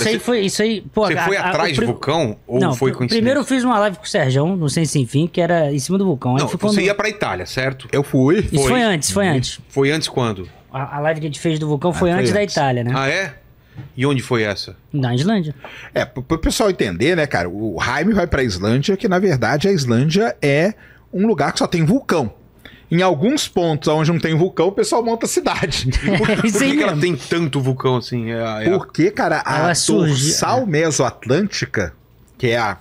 isso aí foi. Isso aí, pô, Você a, foi atrás do vulcão ou não, foi coincidência? Primeiro eu fiz uma live com o Serjão, no Sem Sem Fim, que era em cima do vulcão. Não, você quando... ia pra Itália, certo? Eu fui. Isso foi, foi antes, foi antes. Foi antes quando? A, a, live que a gente fez do vulcão ah, foi, foi antes, antes da Itália, né? Ah, é? E onde foi essa? Na Islândia. É, pro pessoal entender, né, cara? O Jaime vai pra Islândia, que na verdade a Islândia é um lugar que só tem vulcão em alguns pontos onde não tem vulcão, o pessoal monta a cidade. Por, por que, ela tem tanto vulcão assim? É, é Porque, cara, a dorsal é. mesoatlântica, que é a.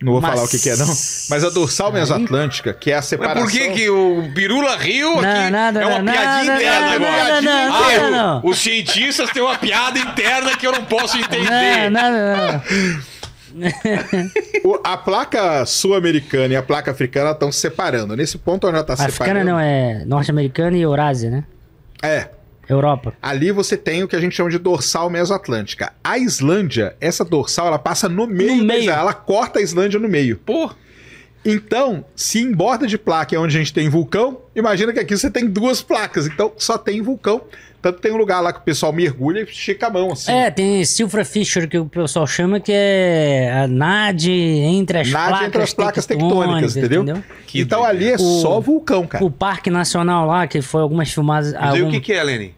Não vou Mas... falar o que, que, é, não. Mas a dorsal mesoatlântica, que é a separação. Mas por que, que o Pirula riu aqui? Não, nada, é uma não, piadinha interna agora. Não, não, ah, não, Os cientistas têm uma piada interna que eu não posso entender. Não, não, não. o, a placa sul-americana e a placa africana estão se separando. Nesse ponto ela está separando. Africana não, é norte-americana e Eurásia, né? É. Europa. Ali você tem o que a gente chama de dorsal mesoatlântica. A Islândia, essa dorsal, ela passa no meio, no meio. Ela corta a Islândia no meio. Pô. Então, se em borda de placa é onde a gente tem vulcão, imagina que aqui você tem duas placas, então só tem vulcão. Tanto tem um lugar lá que o pessoal mergulha e chega a mão, assim. É, tem Silfra Fisher, que o pessoal chama, que é a NAD entre as placas entre as placas tectônicas, tectônicas entendeu? entendeu? Então ali é o, só vulcão, cara. O Parque Nacional lá, que foi algumas filmagens... Mas algum... aí o que, que é, Lenin?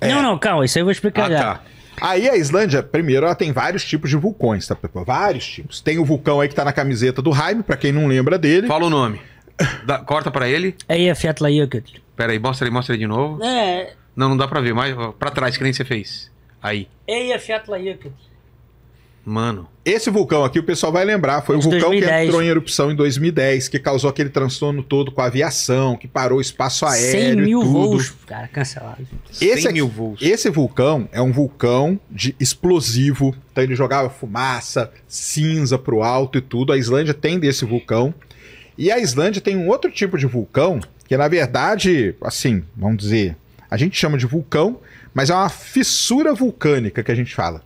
É. Não, não, calma, isso aí eu vou explicar ah, já. Tá. Aí a Islândia, primeiro, ela tem vários tipos de vulcões, tá, Vários tipos. Tem o vulcão aí que tá na camiseta do Jaime, pra quem não lembra dele. Fala o nome. Da, corta pra ele. É Eyjafjallajökull. É, Pera aí, mostra aí, mostra aí de novo. É. Não, não dá pra ver, mas pra trás, que nem você fez. Aí. É, Eyjafjallajökull. Mano. Esse vulcão aqui, o pessoal vai lembrar, foi o vulcão 2010. que entrou em erupção em 2010, que causou aquele transtorno todo com a aviação, que parou o espaço aéreo. 100 mil tudo. voos, cara, cancelado. Esse, mil voos. Esse vulcão é um vulcão de explosivo, então ele jogava fumaça, cinza pro alto e tudo. A Islândia tem desse vulcão. E a Islândia tem um outro tipo de vulcão, que na verdade, assim, vamos dizer, a gente chama de vulcão, mas é uma fissura vulcânica que a gente fala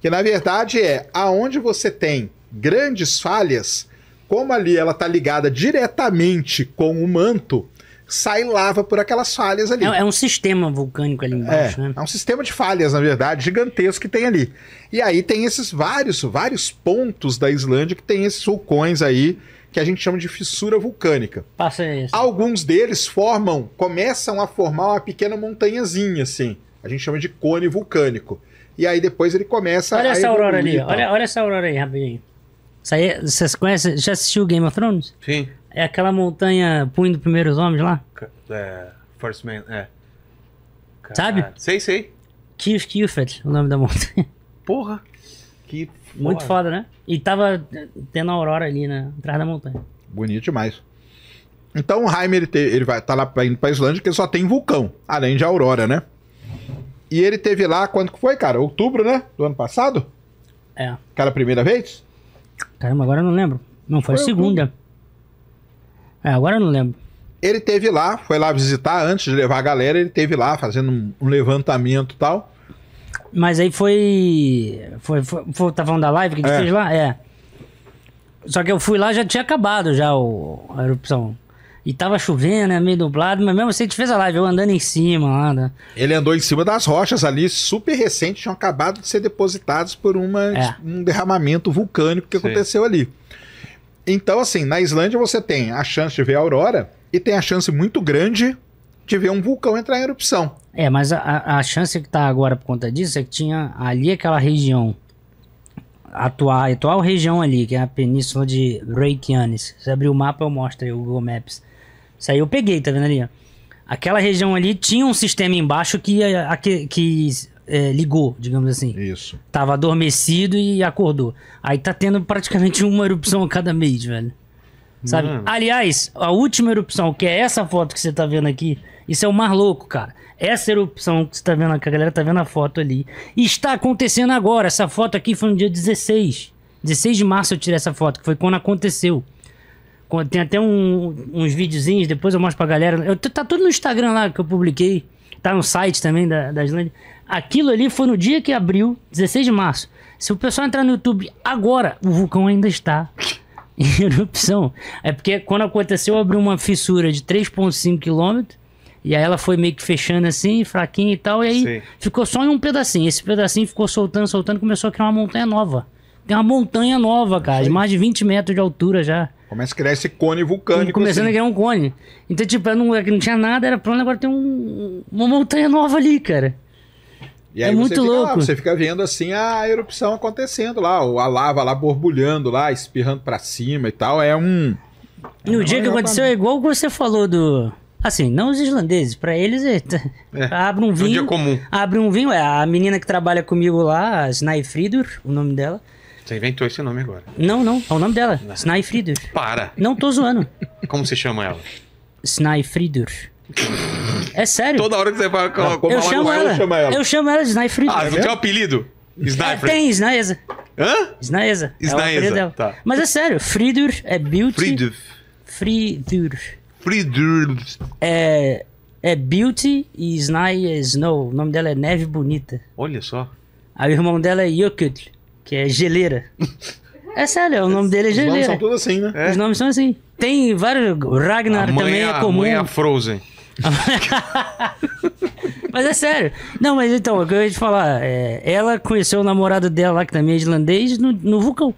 que na verdade é aonde você tem grandes falhas, como ali ela tá ligada diretamente com o manto, sai lava por aquelas falhas ali. É, é um sistema vulcânico ali embaixo, é, né? É um sistema de falhas, na verdade, gigantesco que tem ali. E aí tem esses vários, vários pontos da Islândia que tem esses vulcões aí que a gente chama de fissura vulcânica. Passa isso. Assim. Alguns deles formam, começam a formar uma pequena montanhazinha assim. A gente chama de cone vulcânico. E aí depois ele começa olha a. Olha essa aurora ali, olha, essa aurora aí, rapidinho. Isso aí, vocês conhecem? Já assistiu Game of Thrones? Sim. É aquela montanha punho dos primeiros homens lá? É. First Man, é. Caralho. Sabe? Sei, sei. Keith Kiffet, o nome da montanha. Porra! Que foda. Muito foda, né? E tava tendo a aurora ali, né? Atrás da montanha. Bonito demais. Então o Heimer ele, te, ele vai tá lá indo pra Islândia, que só tem vulcão, além de aurora, né? E ele teve lá, quando que foi, cara? Outubro, né? Do ano passado? É. Aquela primeira vez? Caramba, agora eu não lembro. Não, foi, foi segunda. Outubro. É, agora eu não lembro. Ele teve lá, foi lá visitar antes de levar a galera, ele teve lá fazendo um, um levantamento e tal. Mas aí foi. Foi, foi, foi. Tá falando da live que a gente é. fez lá? É. Só que eu fui lá já tinha acabado já o, a erupção. E tava chovendo, né? Meio nublado, mas mesmo assim a gente fez a live, eu andando em cima lá. Né? Ele andou em cima das rochas ali, super recentes, tinham acabado de ser depositados por uma, é. um derramamento vulcânico que Sim. aconteceu ali. Então, assim, na Islândia você tem a chance de ver a aurora e tem a chance muito grande de ver um vulcão entrar em erupção. É, mas a, a chance que tá agora por conta disso é que tinha ali aquela região, atual, atual região ali, que é a península de Reykjanes. Se abrir o mapa, eu mostro aí o Google Maps. Isso aí eu peguei, tá vendo ali? Aquela região ali tinha um sistema embaixo que, a, que, que é, ligou, digamos assim. Isso. Tava adormecido e acordou. Aí tá tendo praticamente uma erupção a cada mês, velho. Sabe? Mano. Aliás, a última erupção, que é essa foto que você tá vendo aqui, isso é o mar louco, cara. Essa erupção que você tá vendo, que a galera tá vendo a foto ali, está acontecendo agora. Essa foto aqui foi no dia 16. 16 de março eu tirei essa foto, que foi quando aconteceu. Tem até um, uns videozinhos, depois eu mostro pra galera. Eu, tá tudo no Instagram lá que eu publiquei. Tá no site também da, da Islândia. Aquilo ali foi no dia que abriu, 16 de março. Se o pessoal entrar no YouTube agora, o vulcão ainda está em erupção. É porque quando aconteceu, abriu uma fissura de 3,5 quilômetros. E aí ela foi meio que fechando assim, fraquinha e tal. E aí Sim. ficou só em um pedacinho. Esse pedacinho ficou soltando, soltando, começou a criar uma montanha nova. Tem uma montanha nova, cara, Sim. de mais de 20 metros de altura já. Começa a criar esse cone vulcânico. Começando assim. a criar um cone. Então, tipo, é não, não tinha nada, era plano, agora tem um, uma montanha nova ali, cara. E é muito fica, louco. você fica vendo assim a erupção acontecendo lá, a lava lá borbulhando lá, espirrando para cima e tal. É um. E o dia que aconteceu é igual o que você falou do. Assim, não os islandeses, para eles é, é, abre um vinho. É um dia comum. Abre um vinho, é a menina que trabalha comigo lá, a Snaifridur, o nome dela. Você inventou esse nome agora. Não, não. É o nome dela. Snæfríður. Para. Não tô zoando. Como se chama ela? Snæfríður. É sério. Toda hora que você fala, como eu chamo ela, chama ela. Eu chamo ela de Snæfríður. Ah, você é tem é, é o apelido? Snai É, tem, Snaesa. Hã? Snaesa. Snaesa. É tá. Mas é sério, Fridur é beauty. Fridur. Fridur. Fridur. É, é beauty e Snai é snow. O nome dela é Neve Bonita. Olha só. Aí o irmão dela é Jökull que é Geleira. É sério, o nome dele é Geleira. Os nomes são todos assim, né? É. Os nomes são assim. Tem vários. Ragnar mãe, também é, é comum. A mãe é a Frozen. mas é sério. Não, mas então, o que eu ia te falar, é, ela conheceu o namorado dela lá, que também é islandês, no, no vulcão.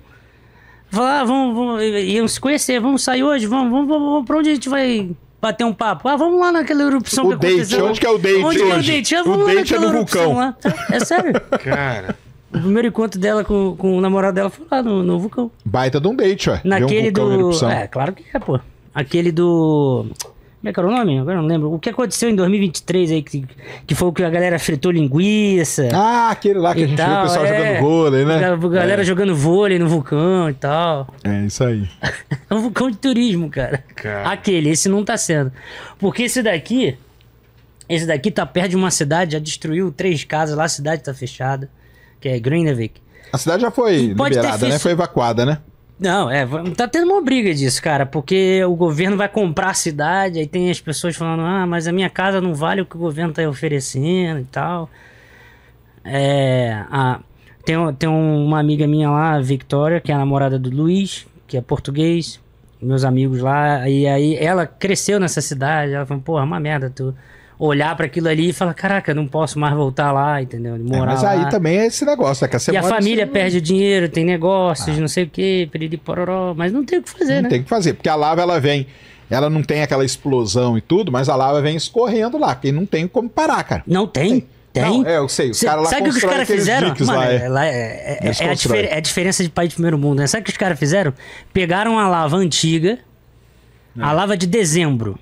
Falar, ah, vamos, vamos, iam se conhecer, vamos sair hoje, vamos, vamos, vamos, pra onde a gente vai bater um papo? Ah, vamos lá naquela erupção o que date, aconteceu. Onde que é o date onde hoje? É o date? Ah, o date é no vulcão. Lá. É sério. Cara... O primeiro encontro dela com, com o namorado dela foi lá no, no vulcão. Baita de um date, ó. Naquele um do. É, claro que é, pô. Aquele do. Como é que era o nome? Agora não lembro. O que aconteceu em 2023 aí, que, que foi o que a galera fritou linguiça. Ah, aquele lá que a gente tal, viu o pessoal é, jogando vôlei, né? A galera é. jogando vôlei no vulcão e tal. É, isso aí. é um vulcão de turismo, cara. cara. Aquele, esse não tá sendo. Porque esse daqui, esse daqui tá perto de uma cidade, já destruiu três casas lá, a cidade tá fechada que é Grindavik. A cidade já foi liberada, né? Foi evacuada, né? Não, é, tá tendo uma briga disso, cara, porque o governo vai comprar a cidade, aí tem as pessoas falando, ah, mas a minha casa não vale o que o governo tá oferecendo e tal. É, a, tem, tem uma amiga minha lá, a Victoria, que é a namorada do Luiz, que é português, meus amigos lá, e aí ela cresceu nessa cidade, ela falou, porra, é uma merda tu olhar para aquilo ali e falar: caraca, não posso mais voltar lá, entendeu? Morar é, mas aí lá. também é esse negócio, né? e a família assim, perde o dinheiro, tem negócios, ah. não sei o quê, periri pororó, mas não tem o que fazer, não né? tem o que fazer, porque a lava ela vem. Ela não tem aquela explosão e tudo, mas a lava vem escorrendo lá, que não tem como parar, cara. Não tem. tem. Tem? Não, é, eu sei. Os caras lá Sabe o que os caras fizeram? Mano, lá, é, lá é, é, é, a difer, é, a diferença de país de primeiro mundo, né? Sabe o que os caras fizeram? Pegaram a lava antiga, é. a lava de dezembro.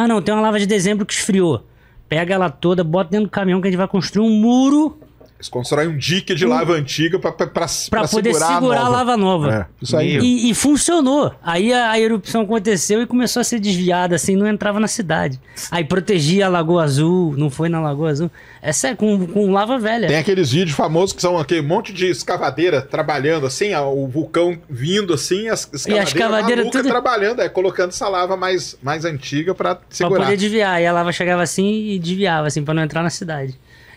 Ah, não, tem uma lava de dezembro que esfriou. Pega ela toda, bota dentro do caminhão que a gente vai construir um muro eles constroem um dique de lava antiga para segurar, segurar a, nova. a lava nova. É, isso aí. E, e, funcionou. Aí a, a, erupção aconteceu e começou a ser desviada, assim, não entrava na cidade. Aí protegia a Lagoa Azul, não foi na Lagoa Azul. Essa é com, com lava velha. Tem aqueles vídeos famosos que são aquele monte de escavadeira trabalhando, assim, ó, o vulcão vindo, assim, as escavadeiras escavadeira tudo... trabalhando, é, colocando essa lava mais, mais antiga para segurar. Pra poder desviar. E a lava chegava assim e desviava, assim, para não entrar na cidade.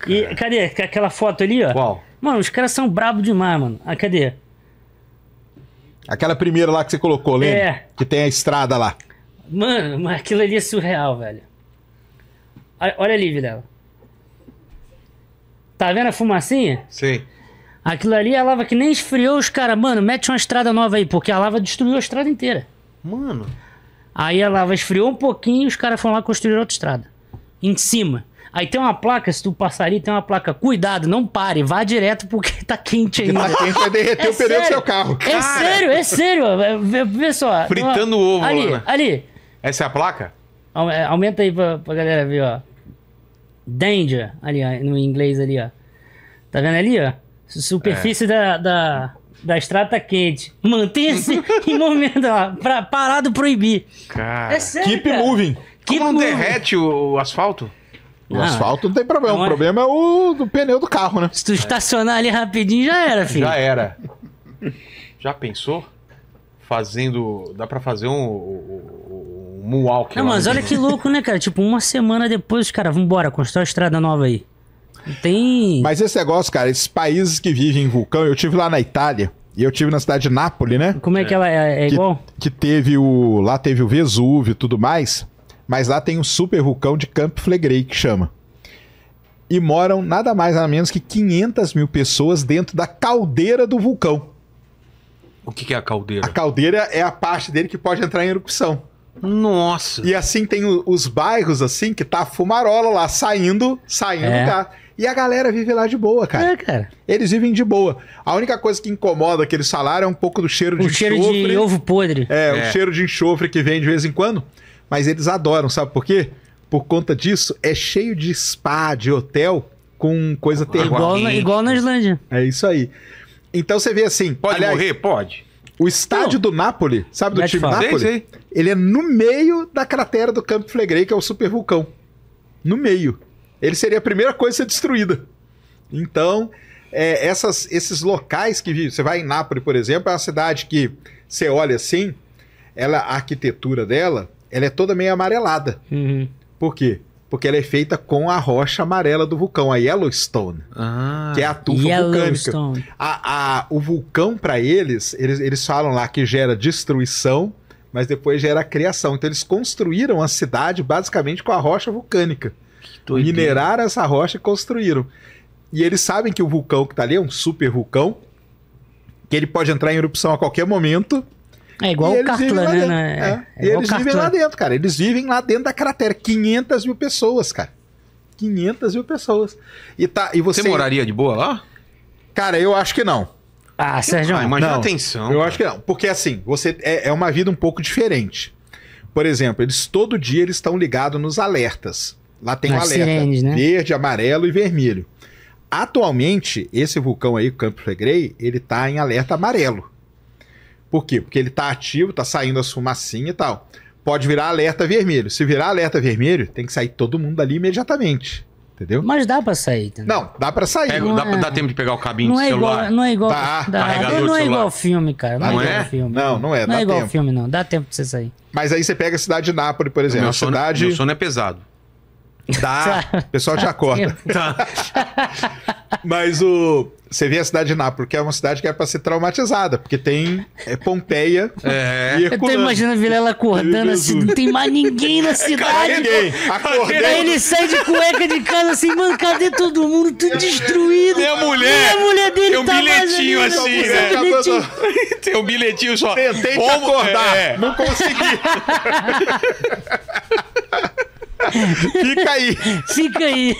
E cadê? Aquela foto ali, ó. Qual? Mano, os caras são brabo demais, mano. Ah, cadê? Aquela primeira lá que você colocou, lembra? É. Que tem a estrada lá. Mano, aquilo ali é surreal, velho. Ah, olha ali, Videla. Tá vendo a fumacinha? Sim. Aquilo ali a lava que nem esfriou os caras. Mano, mete uma estrada nova aí, porque a lava destruiu a estrada inteira. Mano. Aí a lava esfriou um pouquinho e os caras foram lá construir outra estrada. Em cima. Aí tem uma placa, se tu passaria, tem uma placa. Cuidado, não pare, vá direto porque tá quente ainda. Tá quente, vai derreter é o pneu do seu carro. É Cara. sério, é sério. É, vê só. Fritando ovo, ali, Ali. Essa é a placa? É, aumenta aí pra, pra galera ver, ó. Danger, ali, ó, no inglês ali, ó. Tá vendo ali, ó? Superfície é. da, da, da estrada tá quente. Mantenha-se em momento, ó, pra, parado proibir. Cara, é sério, keep cara. moving. Keep Como não moving. derrete o, o asfalto? O ah, asfalto não tem problema. Não é... O problema é o do pneu do carro, né? Se tu estacionar ali rapidinho, já era, filho. Já era. Já pensou? Fazendo. Dá para fazer um, um, um moonwalk. Não, mas olha que louco, né, cara? Tipo, uma semana depois, os caras, vambora, constrói a estrada nova aí. Tem. Mas esse negócio, cara, esses países que vivem em vulcão, eu tive lá na Itália. E eu tive na cidade de Nápoles, né? Como é, que ela é, é que, igual? Que teve o. Lá teve o Vesúvio e tudo mais mas lá tem um super vulcão de Camp Flegrei que chama. E moram nada mais nada menos que 500 mil pessoas dentro da caldeira do vulcão. O que, que é a caldeira? A caldeira é a parte dele que pode entrar em erupção. Nossa! E assim tem os bairros, assim, que tá fumarola lá, saindo, saindo é. Cá. E a galera vive lá de boa, cara. É, cara. Eles vivem de boa. A única coisa que incomoda aquele salário é um pouco do cheiro de enxofre. O cheiro de ovo podre. É, é, o cheiro de enxofre que vem de vez em quando. Mas eles adoram, sabe por quê? Por conta disso, é cheio de spa, de hotel, com coisa terrível. Igual, na, igual na Islândia. É isso aí. Então você vê assim. Pode aliás, morrer? Pode. O estádio Não. do Napoli, sabe do Mete time Napoli? Ele é no meio da cratera do Campo Flegrei, que é o super vulcão. No meio. Ele seria a primeira coisa a ser destruída. Então, é, essas, esses locais que vive, você vai em Nápoles, por exemplo, é uma cidade que você olha assim, ela, a arquitetura dela ela é toda meio amarelada. Uhum. Por quê? Porque ela é feita com a rocha amarela do vulcão, a Yellowstone, ah, que é a tufa vulcânica. A, a, o vulcão, para eles, eles, eles falam lá que gera destruição, mas depois gera criação. Então eles construíram a cidade basicamente com a rocha vulcânica. Mineraram essa rocha e construíram. E eles sabem que o vulcão que está ali é um super vulcão, que ele pode entrar em erupção a qualquer momento é igual o Cartlan, né? né? É. É. e eles Cartlan. vivem lá dentro, cara. Eles vivem lá dentro da cratera. 500 mil pessoas, cara. 500 mil pessoas. E, tá, e você... você moraria de boa lá? Cara, eu acho que não. Ah, ah Sérgio, ah, imagina não. a tensão. Eu cara. acho que não. Porque assim, você é, é uma vida um pouco diferente. Por exemplo, eles todo dia eles estão ligados nos alertas. Lá tem As um alerta sirenes, né? verde, amarelo e vermelho. Atualmente, esse vulcão aí, o Campo Flegrei, ele tá em alerta amarelo. Por quê? Porque ele está ativo, está saindo a fumacinha e tal. Pode virar alerta vermelho. Se virar alerta vermelho, tem que sair todo mundo ali imediatamente. Entendeu? Mas dá pra sair, entendeu? Não, dá pra sair. Pega, dá, é... dá, tempo de pegar o cabinho não do é celular. Igual, não é igual. Dá, dá, carregador não é igual filme, cara. Não, é não é? Filme, não, não é. Não é igual tempo. filme, não. Dá tempo pra você sair. Mas aí você pega a cidade de Nápoles, por exemplo. Meu cidade... meu sono é pesado. Dá. O pessoal te tá. acorda. Tá. Mas o. Você vê a cidade de Nápoles, que é uma cidade que é pra ser traumatizada, porque tem é, Pompeia é. e Herculano. Eu tô imaginando Vilela acordando assim, não tem mais ninguém na é, cidade. ninguém. Acordei. Aí ele sai de cueca de casa assim, mano, cadê todo mundo? Tudo destruído. Tem a mulher. E a mulher dele tem um tá bilhetinho assim, né? Tá bilhetinho. Tem um bilhetinho só. Tentei Como... acordar, é. não consegui. Fica aí. Fica aí.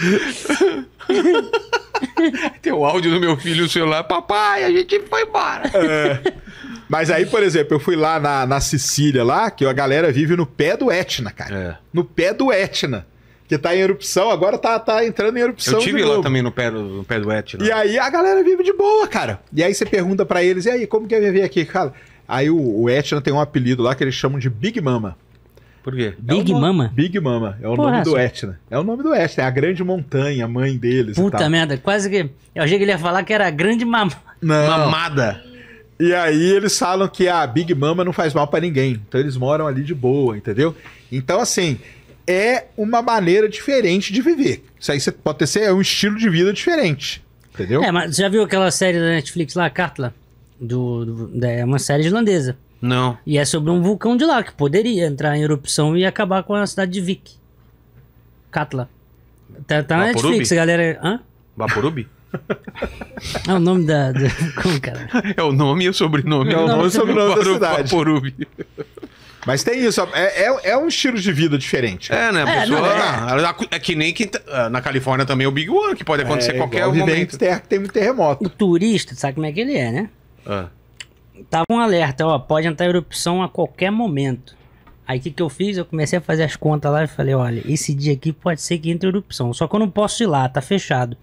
Tem o áudio do meu filho no celular, papai, a gente foi embora. É. Mas aí, por exemplo, eu fui lá na, na Sicília, lá, que a galera vive no pé do Etna, cara. É. No pé do Etna. Que tá em erupção, agora tá, tá entrando em erupção. Eu tive lá também no pé, do, no pé do Etna. E aí a galera vive de boa, cara. E aí você pergunta para eles, e aí, como que é viver aqui, cara? Aí o, o Etna tem um apelido lá que eles chamam de Big Mama. Por quê? Big é Mama? Big Mama, é o Porra, nome do Etna. Né? É o nome do Etna, é a grande montanha, mãe deles. Puta merda, quase que. Eu achei que ele ia falar que era a grande não. mamada. E aí eles falam que a Big Mama não faz mal para ninguém. Então eles moram ali de boa, entendeu? Então, assim, é uma maneira diferente de viver. Isso aí pode ter ser é um estilo de vida diferente. Entendeu? É, mas já viu aquela série da Netflix lá, Cartla? Do, do, é uma série islandesa. Não. E é sobre um vulcão de lá que poderia entrar em erupção e acabar com a cidade de Vic. Catla. Tá, tá na Netflix, galera. Hã? Bapurubi. É o nome da. da... Como, cara? É o nome e o sobrenome. É o nome e o sobrenome da cidade. Bapurubi. Mas tem isso, é, é, é, um estilo de vida diferente. Né? É, né? É, pessoa, não, é. Ah, é, que nem que, ah, na Califórnia também é o Big One, que pode acontecer é, qualquer momento. Tem, tem muito terremoto. O turista, sabe como é que ele é, né? Ah tava um alerta, ó, pode entrar erupção a qualquer momento. Aí o que, que eu fiz? Eu comecei a fazer as contas lá e falei, olha, esse dia aqui pode ser que entre erupção. Só que eu não posso ir lá, tá fechado.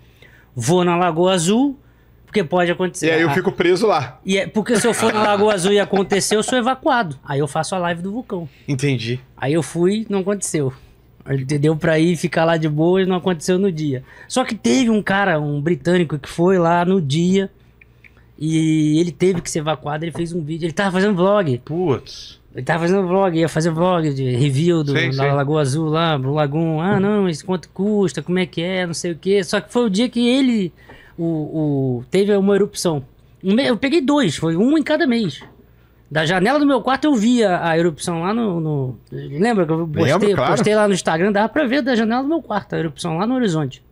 Vou na Lagoa Azul, porque pode acontecer. E aí eu fico preso lá. E é, porque se eu for na Lagoa Azul e acontecer, eu sou evacuado. Aí eu faço a live do vulcão. Entendi. Aí eu fui, não aconteceu. Entendeu pra ir ficar lá de boa e não aconteceu no dia. Só que teve um cara, um britânico, que foi lá no dia e ele teve que ser evacuado, ele fez um vídeo. Ele tava fazendo vlog. Putz. Ele tava fazendo vlog, ia fazer vlog de review do, sei, da Lagoa Azul lá, do Lagoon. Ah, uhum. não, isso quanto custa, como é que é, não sei o quê. Só que foi o dia que ele o, o teve uma erupção. Eu peguei dois, foi um em cada mês. Da janela do meu quarto eu via a erupção lá no. no lembra que eu postei, Lembro, claro. postei lá no Instagram? Dava pra ver da janela do meu quarto a erupção lá no horizonte.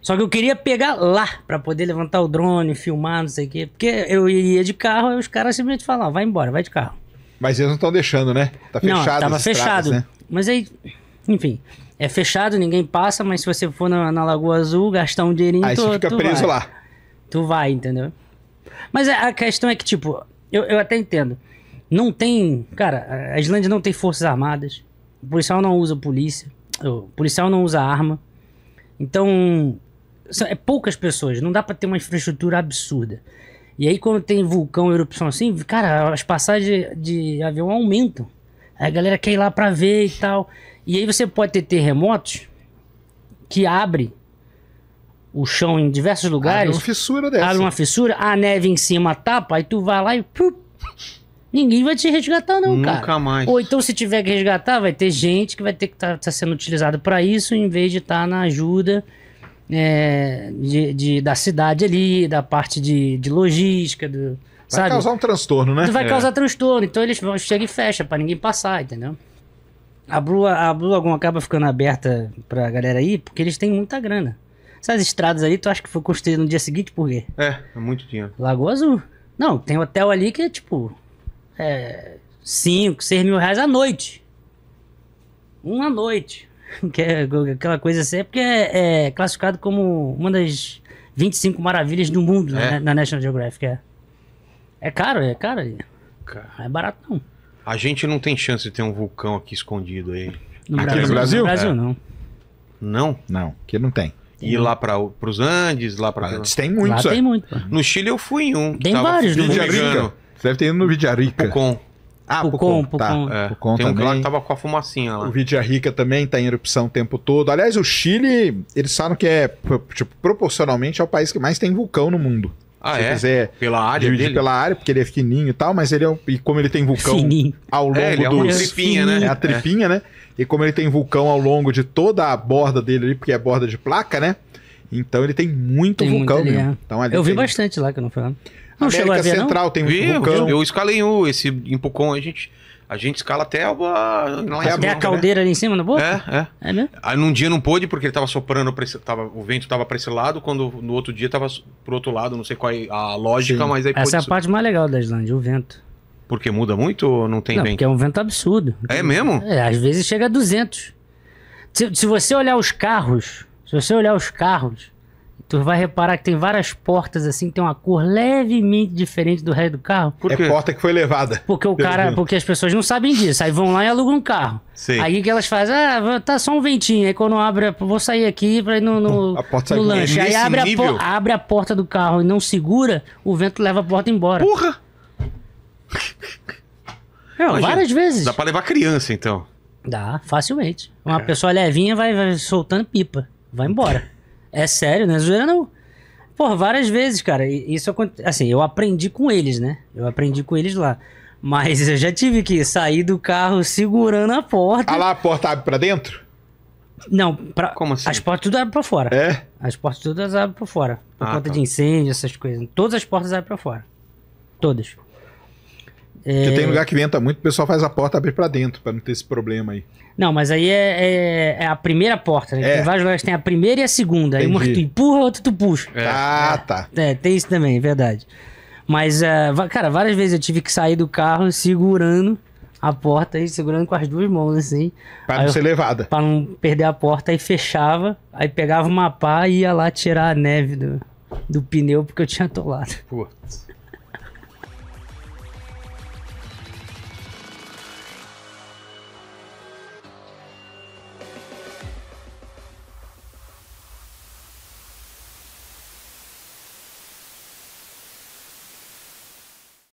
Só que eu queria pegar lá para poder levantar o drone, filmar, não sei o quê. Porque eu ia de carro e os caras simplesmente falavam, vai embora, vai de carro. Mas eles não estão deixando, né? Tá fechado. Não, tava fechado. Estradas, né? Mas aí, enfim, é fechado, ninguém passa, mas se você for na, na Lagoa Azul, gastar um dinheirinho... Aí tu, você fica tu preso vai. lá. Tu vai, entendeu? Mas é, a questão é que, tipo, eu, eu até entendo. Não tem... Cara, a Islândia não tem forças armadas. O policial não usa polícia. O policial não usa arma. Então, é poucas pessoas, não dá para ter uma infraestrutura absurda. E aí quando tem vulcão, erupção assim, cara, as passagens de avião aumentam. Aí a galera quer ir lá para ver e tal. E aí você pode ter terremotos que abre o chão em diversos lugares. Abre uma fissura dessa. Abre uma fissura, a neve em cima tapa, aí tu vai lá e Ninguém vai te resgatar, não, Nunca cara. Nunca mais. Ou então, se tiver que resgatar, vai ter gente que vai ter que estar tá, tá sendo utilizado para isso, em vez de estar tá na ajuda é, de, de, da cidade ali, da parte de, de logística, do, Vai sabe? causar um transtorno, né? Vai é. causar transtorno, então eles vão, chegam e fecham para ninguém passar, entendeu? A Blue, a Blue Lagoon acaba ficando aberta pra galera aí, porque eles têm muita grana. Essas estradas aí, tu acha que foi construído no dia seguinte por quê? É, é muito dinheiro. Lagoa Azul. Não, tem hotel ali que é tipo. É. 5, 6 mil reais a noite. Uma noite. que é aquela coisa assim, é porque é, é, classificado como uma das 25 maravilhas do mundo né? é. na, na, National Geographic. É. é caro, é caro. Não é barato não. A gente não tem chance de ter um vulcão aqui escondido aí. No aqui Brasil, no Brasil? No é. Brasil não. Não? Não, que não tem. ir E lá para os Andes, lá para. Andes tem muitos. Lá tem é. muito. No Chile eu fui em um. Tem vários, no Vidiarica. Você deve ter ido no Vidiarica. Ah, Pucon, Pucon. Tá. É. Pucon Tem também. que tava com a fumacinha lá. O Vidia Rica também tá em erupção o tempo todo. Aliás, o Chile, eles falam que é, tipo, proporcionalmente é o país que mais tem vulcão no mundo. Ah, Se é? Quiser pela área dividir dele? pela área, porque ele é fininho e tal, mas ele é. E como ele tem vulcão Fininho. ao é, longo É, ele é uma tripinha, né? É a tripinha, né? E como ele tem vulcão ao longo de toda a borda dele ali, porque é borda de placa, né? Então ele tem muito Tem muito vulcão ali, mesmo. é. Então, ali Eu vi bastante lá que eu não fui lá. Não América ver, Central não? tem um vulcão. Eu escalei um, esse Impucon, a gente... A gente escala até a, não é até a, a né? caldeira né? ali em cima no boca? É, é. é né? Aí num dia não pôde, porque ele tava soprando, esse, tava, o vento tava para esse lado, quando no outro dia tava pro outro lado, não sei qual é a lógica, Sim. mas aí Essa é a parte mais legal da Islândia, o vento. Porque muda muito ou não tem não, vento? porque é um vento absurdo. É mesmo? É, às vezes chega a 200. Se, se você olhar os carros, se você olhar os carros, tu vai reparar que tem várias portas assim, que tem uma cor levemente diferente do resto do carro. Por é quê? É porta que foi levada. Porque o cara, porque as pessoas não sabem disso. Aí vão lá e alugam um carro. Sim. Aí que elas fazem? Ah, tá só um ventinho. Aí quando abre, vou sair aqui pra ir no, no, a porta no lanche. Aí abre a, abre a porta do carro e não segura, o vento leva a porta embora. Porra! É, Imagina, várias vezes. Dá pra levar criança, então. Dá, facilmente. Uma é. pessoa levinha vai, vai soltando pipa. Vai embora. É sério, né? Zoeira não. Porra, várias vezes, cara. Isso assim, eu aprendi com eles, né? Eu aprendi com eles lá. Mas eu já tive que sair do carro segurando a porta. Ah lá, a porta abre pra dentro? Não, pra, Como assim? as portas tudo abrem pra fora. É? As portas todas abrem pra fora. Por ah, conta tá. de incêndio, essas coisas. Todas as portas abrem pra fora. Todas. É... Porque tem é. lugar que venta muito, o pessoal faz a porta abrir para dentro, para não ter esse problema aí. Não, mas aí é, é, é a primeira porta. Né? É. Tem vários lugares que tem a primeira e a segunda. Aí uma tu empurra, outra tu puxa. É. Ah, tá. É, tem isso também, é verdade. Mas, uh, cara, várias vezes eu tive que sair do carro segurando a porta e segurando com as duas mãos, assim. Pra não eu, ser levada. Para não perder a porta, aí fechava, aí pegava uma pá e ia lá tirar a neve do, do pneu porque eu tinha atolado. Putz.